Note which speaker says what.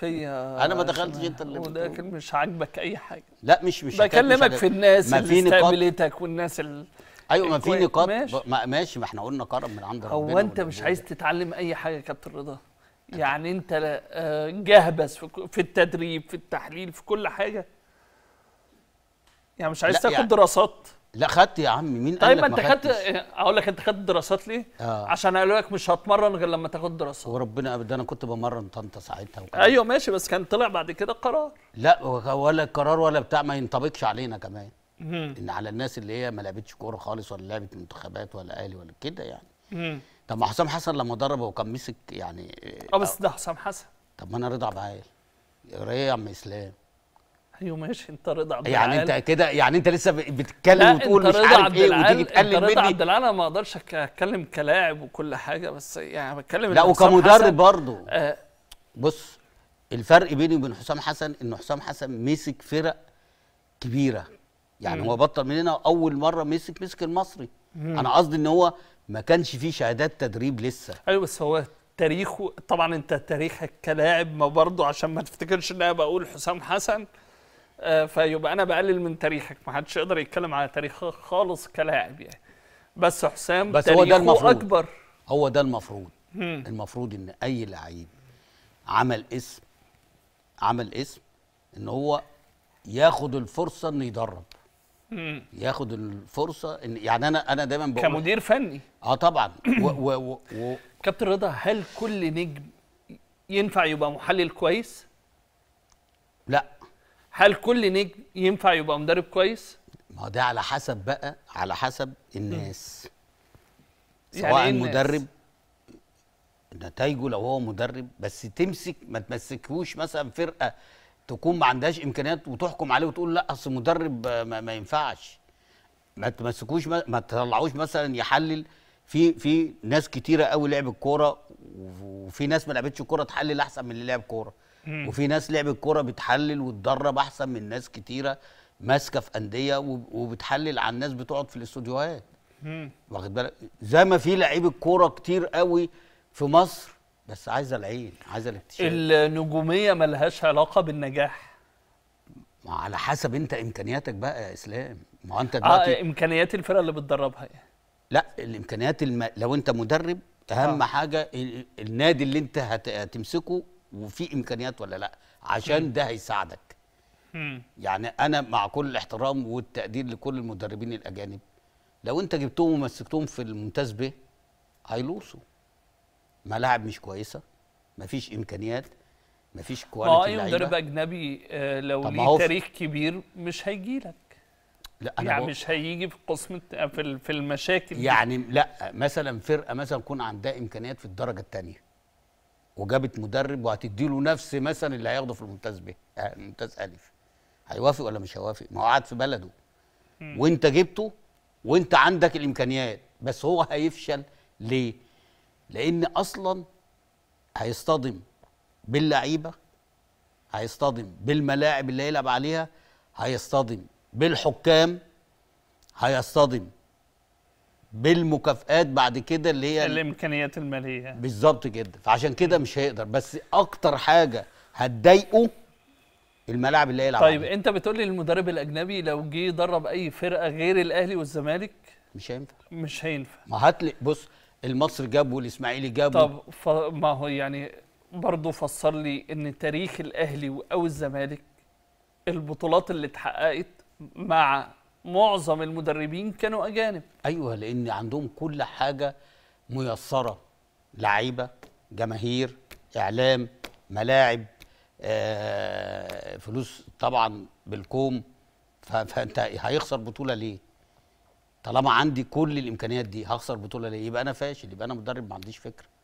Speaker 1: فيا
Speaker 2: انا ما دخلتش
Speaker 1: انت اللي ولكن مش عاجبك اي حاجه
Speaker 2: لا مش مش بكلمك مش في الناس ما اللي استقبلتك
Speaker 1: والناس اللي ايوه ما في نقاط ماشي
Speaker 2: ما, ماشي ما احنا قلنا كرم من عند
Speaker 1: ربنا هو انت مش عايز تتعلم اي حاجه يا كابتن رضا يعني انت آه، جهبس في التدريب في التحليل في كل حاجه يعني مش عايز تاخد يعني دراسات
Speaker 2: لا خدت يا عم مين طيب قال لك انت خدت
Speaker 1: اقول لك انت خدت دراسات ليه؟ آه. عشان قالوا لك مش هتمرن غير لما تاخد دراسات
Speaker 2: وربنا ابدا انا كنت بمرن طنطا ساعتها وكده. ايوه
Speaker 1: ماشي بس كان طلع بعد كده قرار
Speaker 2: لا ولا قرار ولا بتاع ما ينطبقش علينا كمان مم. ان على الناس اللي هي ما لعبتش كوره خالص ولا لعبت منتخبات ولا اهلي ولا كده يعني مم. طب ما حسام حسن لما ضرب وكان مسك يعني اه بس ده حسام حسن طب ما انا رضا عبد العال يا عم اسلام
Speaker 1: ايوه ماشي انت رضا عبد يعني العال يعني انت
Speaker 2: كده يعني انت لسه بتتكلم وتقول مش عارف ايه وتيجي تقلل مني رضا عبد
Speaker 1: العال انا ما اقدرش اتكلم كلاعب وكل حاجه بس يعني بتكلم لا وكمدرب برضه آه
Speaker 2: بص الفرق بيني وبين حسام حسن ان حسام حسن مسك فرق كبيره يعني م. هو بطل مننا اول مره مسك مسك المصري م. انا قصدي ان هو ما كانش فيه شهادات تدريب لسه
Speaker 1: ايوه بس هو تاريخه طبعا انت تاريخك كلاعب ما برضه عشان ما تفتكرش ان انا بقول حسام حسن آه، فيبقى انا بقلل من تاريخك ما حدش يقدر يتكلم على تاريخك خالص كلاعب يعني بس حسام بس هو ده المفروض اكبر
Speaker 2: هو ده المفروض مم. المفروض ان اي لعيب عمل اسم عمل اسم ان هو ياخد الفرصه انه يدرب
Speaker 1: مم. ياخد الفرصه ان يعني انا انا دايما بقول كمدير فني اه طبعا و و و و كابتن رضا هل كل نجم ينفع يبقى محلل كويس؟ لا هل كل نجم ينفع يبقى مدرب كويس؟ ما ده على حسب بقى
Speaker 2: على حسب الناس
Speaker 1: سواء يعني إيه المدرب
Speaker 2: نتائجه لو هو مدرب بس تمسك ما تمسكهوش مثلا فرقه تكون ما عندهاش امكانيات وتحكم عليه وتقول لا اصل مدرب ما, ما ينفعش ما تمسكوش ما, ما تطلعوش مثلا يحلل في في ناس كتيره قوي لعبت كوره وفي ناس ما لعبتش كوره تحلل احسن من اللي لعب كوره وفي ناس لعبت كوره بتحلل وتدرب احسن من ناس كتيره ماسكه في انديه وبتحلل على الناس بتقعد في الاستوديوهات واخد بالك زي ما في لعيبه كوره كتير قوي في مصر بس عايزه العين عايزه الاكتشاف
Speaker 1: النجوميه ملهاش علاقه بالنجاح
Speaker 2: ما على حسب انت امكانياتك بقى يا اسلام ما انت آه، دلوقتي آه
Speaker 1: امكانيات الفرقه اللي بتدربها يعني
Speaker 2: لا الامكانيات الم... لو انت مدرب اهم آه. حاجه النادي اللي انت هت... هتمسكه وفي امكانيات ولا لا عشان ده هيساعدك يعني انا مع كل الاحترام والتقدير لكل المدربين الاجانب لو انت جبتهم ومسكتهم في الممتاز به هيلوصوا ملاعب مش كويسه مفيش امكانيات مفيش كواليتي اه اي مدرب
Speaker 1: اجنبي آه، لو ليه تاريخ كبير مش هيجي لك لا أنا يعني مش هيجي في قسم في المشاكل يعني دي. لا مثلا فرقه
Speaker 2: مثلا يكون عندها امكانيات في الدرجه الثانيه وجابت مدرب وهتدي له نفس مثلا اللي هياخده في الممتاز آه، ب الممتاز الف هيوافق ولا مش هيوافق ما هو قاعد في بلده م. وانت جبته وانت عندك الامكانيات بس هو هيفشل ليه لان اصلا هيصطدم باللعيبه هيصطدم بالملاعب اللي هيلعب عليها هيصطدم بالحكام هيصطدم بالمكافئات بعد كده اللي هي الامكانيات الماليه بالظبط كده فعشان كده مش هيقدر بس اكتر حاجه هتضايقه الملاعب اللي هيلعب طيب
Speaker 1: عليها. انت بتقول لي المدرب الاجنبي لو جه يدرب اي فرقه غير الاهلي والزمالك مش هينفع مش هينفع ما هات لي بص المصري جابه والاسماعيلي جابه طب ما هو يعني برضه فسر لي ان تاريخ الاهلي او الزمالك البطولات اللي اتحققت مع معظم المدربين كانوا اجانب ايوه لان عندهم كل حاجه
Speaker 2: ميسره لعيبه جماهير اعلام ملاعب آه، فلوس طبعا بالكوم فانت هيخسر بطوله ليه طالما عندي كل الامكانيات دي هخسر بطوله ليه يبقى انا فاشل يبقى انا مدرب ما عنديش فكره